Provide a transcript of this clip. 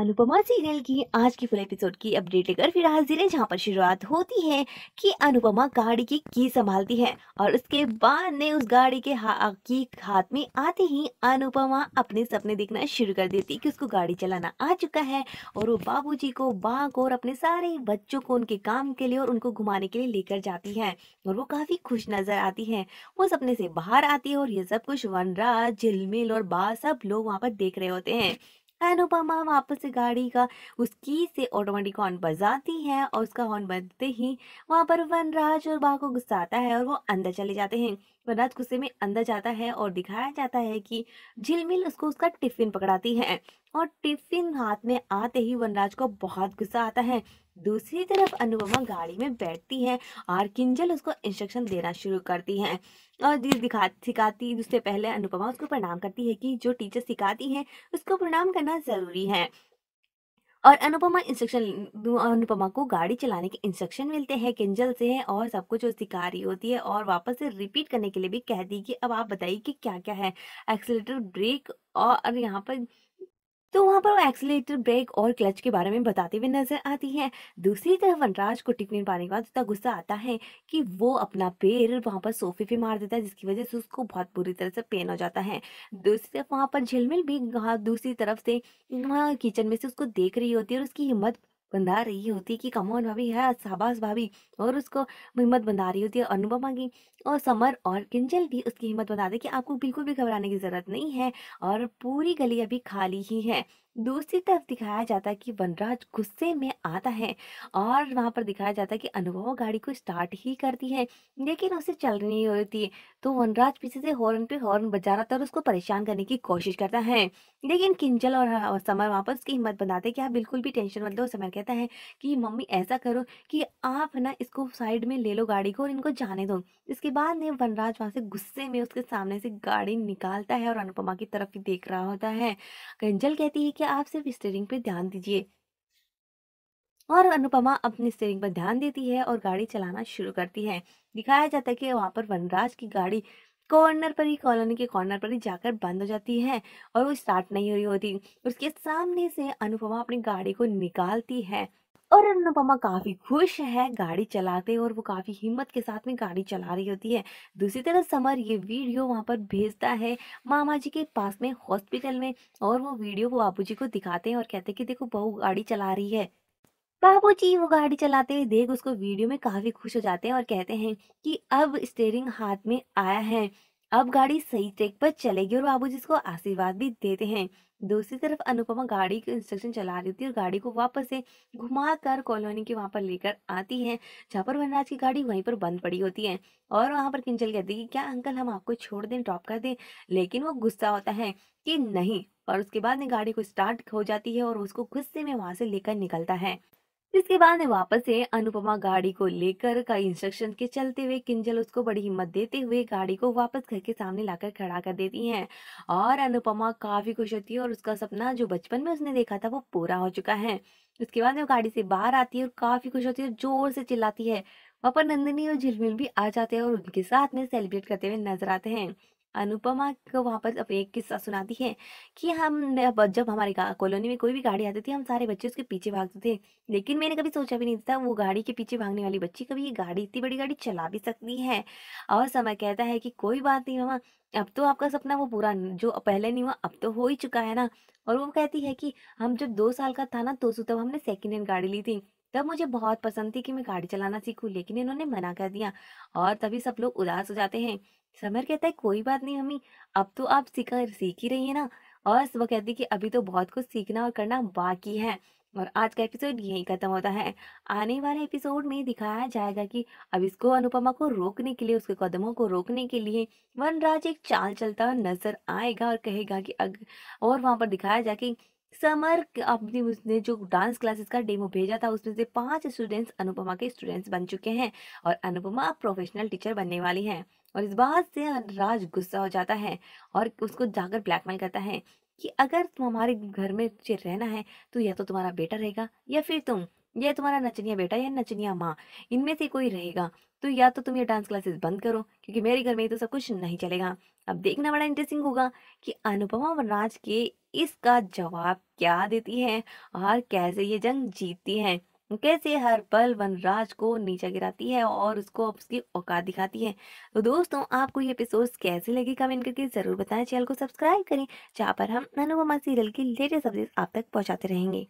Anupama serial की आज की फुल एपिसोड की अपडेट लेकर फिर हाजिर है जहाँ पर शुरुआत होती है कि अनुपमा गाड़ी की की संभालती है और उसके बाद ने उस गाड़ी के हा, की हाथ में आते ही अनुपमा अपने सपने देखना शुरू कर देती कि उसको गाड़ी चलाना आ चुका है और वो बाबूजी को बाघ और अपने सारे बच्चों को उनके काम के लिए और उनको घुमाने के लिए लेकर जाती है और वो काफी खुश नजर आती है वो सपने से बाहर आती है और ये सब कुछ वनराज झिलमिल और बा सब लोग वहाँ पर देख रहे होते हैं अनुपमा वापस से गाड़ी का उस की से ऑटोमेटिक हॉर्न बजाती है और उसका हॉर्न बजते ही वहाँ पर वनराज और बा को गुस्सा आता है और वो अंदर चले जाते हैं वनराज गुस्से में अंदर जाता है और दिखाया जाता है कि झिलमिल उसको उसका टिफिन पकड़ाती है और टिफिन हाथ में आते ही वनराज को बहुत गुस्सा आता है दूसरी तरफ अनुपमा गाड़ी में बैठती है और किंजल उसको इंस्ट्रक्शन देना शुरू करती है और जिस दिखा सिखाती उससे पहले अनुपमा उसको प्रणाम करती है कि जो टीचर सिखाती है उसको प्रणाम करना ज़रूरी है और अनुपमा इंस्ट्रक्शन अनुपमा को गाड़ी चलाने के इंस्ट्रक्शन मिलते हैं किंजल से है और सब कुछ सिखा रही होती है और वापस से रिपीट करने के लिए भी कह दी कि अब आप बताइए कि क्या क्या है एक्सीटर ब्रेक और यहाँ पर तो वहाँ पर वो एक्सीटर ब्रेक और क्लच के बारे में बताते हुए नजर आती है दूसरी तरफ वनराज को टिकमिन पाने के बाद उतना गुस्सा आता है कि वो अपना पैर वहाँ पर सोफे पे मार देता है जिसकी वजह से उसको बहुत बुरी तरह से पेन हो जाता है दूसरी तरफ वहाँ पर झिलमिल भी हाँ, दूसरी तरफ से वहाँ किचन में से उसको देख रही होती है और उसकी हिम्मत बंधा रही होती कि कमोन भाभी है शाबाश भाभी और उसको हिम्मत बंधा रही होती है अनुपमा की और समर और किंजल भी उसकी हिम्मत बंधा दे कि आपको बिल्कुल भी घबराने की ज़रूरत नहीं है और पूरी गली अभी खाली ही है दूसरी तरफ दिखाया जाता है कि वनराज गुस्से में आता है और वहाँ पर दिखाया जाता है कि अनुभव गाड़ी को स्टार्ट ही करती है लेकिन उसे चल नहीं होती तो वनराज पीछे से हॉर्न पे हॉर्न बजा रहा था और उसको परेशान करने की कोशिश करता है लेकिन किंजल और समर वहाँ पर उसकी हिम्मत बनाते कि आप बिल्कुल भी टेंशन मत लो समर कहता है कि मम्मी ऐसा करो कि आप ना इसको साइड में ले लो गाड़ी को और इनको जाने दो इसके बाद में वनराज वहाँ से गुस्से में उसके सामने से गाड़ी निकालता है और अनुपमा की तरफ ही देख रहा होता है किंजल कहती है कि कि आप सिर्फ स्टेयरिंग पे ध्यान दीजिए और अनुपमा अपनी स्टेयरिंग पर ध्यान देती है और गाड़ी चलाना शुरू करती है दिखाया जाता है कि वहाँ पर वनराज की गाड़ी कॉर्नर पर ही कॉलोनी के कॉर्नर पर ही जाकर बंद हो जाती है और वो स्टार्ट नहीं हो रही होती उसके सामने से अनुपमा अपनी गाड़ी को निकालती है और अनुपमा काफ़ी खुश है गाड़ी चलाते और वो काफ़ी हिम्मत के साथ में गाड़ी चला रही होती है दूसरी तरफ समर ये वीडियो वहाँ पर भेजता है मामा जी के पास में हॉस्पिटल में और वो वीडियो वो बाबू को दिखाते हैं और कहते हैं कि देखो बहू गाड़ी चला रही है जी वो गाड़ी चलाते हुए देख उसको वीडियो में काफ़ी खुश हो जाते हैं और कहते हैं कि अब स्टेयरिंग हाथ में आया है अब गाड़ी सही ट्रैक पर चलेगी और बाबूजी इसको आशीर्वाद भी देते हैं दूसरी तरफ अनुपमा गाड़ी की इंस्ट्रक्शन चला रही थी है और गाड़ी को वापस से घुमा कर कॉलोनी के वहाँ पर लेकर आती है जहाँ पर वनराज की गाड़ी वहीं पर बंद पड़ी होती है और वहाँ पर किंचल कहती है कि क्या अंकल हम आपको छोड़ दें ड्रॉप कर दें लेकिन वो गुस्सा होता है कि नहीं और उसके बाद में गाड़ी को स्टार्ट हो जाती है और उसको गुस्से में वहाँ से लेकर निकलता है इसके बाद वापस से अनुपमा गाड़ी को लेकर कई इंस्ट्रक्शन के चलते हुए किंजल उसको बड़ी हिम्मत देते हुए गाड़ी को वापस घर के सामने लाकर खड़ा कर देती हैं और अनुपमा काफी खुश होती है और उसका सपना जो बचपन में उसने देखा था वो पूरा हो चुका है उसके बाद वो गाड़ी से बाहर आती है और काफी खुश होती है और जोर से चिल्लाती है वहाँ पर नंदिनी और झिलमिल भी आ जाते हैं और उनके साथ में सेलिब्रेट करते हुए नजर आते हैं अनुपमा को वहाँ पर एक किस्सा सुनाती है कि हम जब हमारी कॉलोनी में कोई भी गाड़ी आती थी हम सारे बच्चे उसके पीछे भागते थे लेकिन मैंने कभी सोचा भी नहीं था वो गाड़ी के पीछे भागने वाली बच्ची कभी ये गाड़ी इतनी बड़ी गाड़ी चला भी सकती है और समय कहता है कि कोई बात नहीं मामा अब तो आपका सपना वो पूरा जो पहले नहीं हुआ अब तो हो ही चुका है ना और वो कहती है कि हम जब दो साल का था ना तो तब हमने सेकेंड हैंड गाड़ी ली थी तब मुझे बहुत पसंद थी कि मैं गाड़ी चलाना सीखूं लेकिन इन्होंने मना कर दिया और तभी सब लोग उदास हो जाते हैं समर कहता है कोई बात नहीं हमी अब तो आप सीखा सीख ही रही है ना और वो कहती है कि अभी तो बहुत कुछ सीखना और करना बाकी है और आज का एपिसोड यही खत्म होता है आने वाले एपिसोड में दिखाया जाएगा कि अब इसको अनुपमा को रोकने के लिए उसके कदमों को रोकने के लिए वनराज एक चाल चलता नजर आएगा और कहेगा कि अग... और वहां पर दिखाया जाए कि समर अपनी उसने जो डांस क्लासेस का डेमो भेजा था उसमें से पांच स्टूडेंट्स अनुपमा के स्टूडेंट्स बन चुके हैं और अनुपमा प्रोफेशनल टीचर बनने वाली हैं और इस बात से राज गुस्सा हो जाता है और उसको जाकर ब्लैकमेल करता है कि अगर तुम हमारे घर में रहना है तो या तो तुम्हारा बेटा रहेगा या फिर तुम यह तुम्हारा नचनिया बेटा या नचनिया माँ इनमें से कोई रहेगा तो या तो तुम ये डांस क्लासेस बंद करो क्योंकि मेरे घर में तो सब कुछ नहीं चलेगा अब देखना बड़ा इंटरेस्टिंग होगा कि अनुपमा वनराज के इसका जवाब क्या देती है और कैसे ये जंग जीतती है कैसे हर पल वनराज को नीचे गिराती है और उसको उसकी औकात दिखाती है तो दोस्तों आपको ये एपिसोड कैसे लगे कमेंट करके ज़रूर बताएं चैनल को सब्सक्राइब करें जहाँ पर हम अनुपमा सीरियल की लेटेस्ट अपडेट आप तक पहुँचाते रहेंगे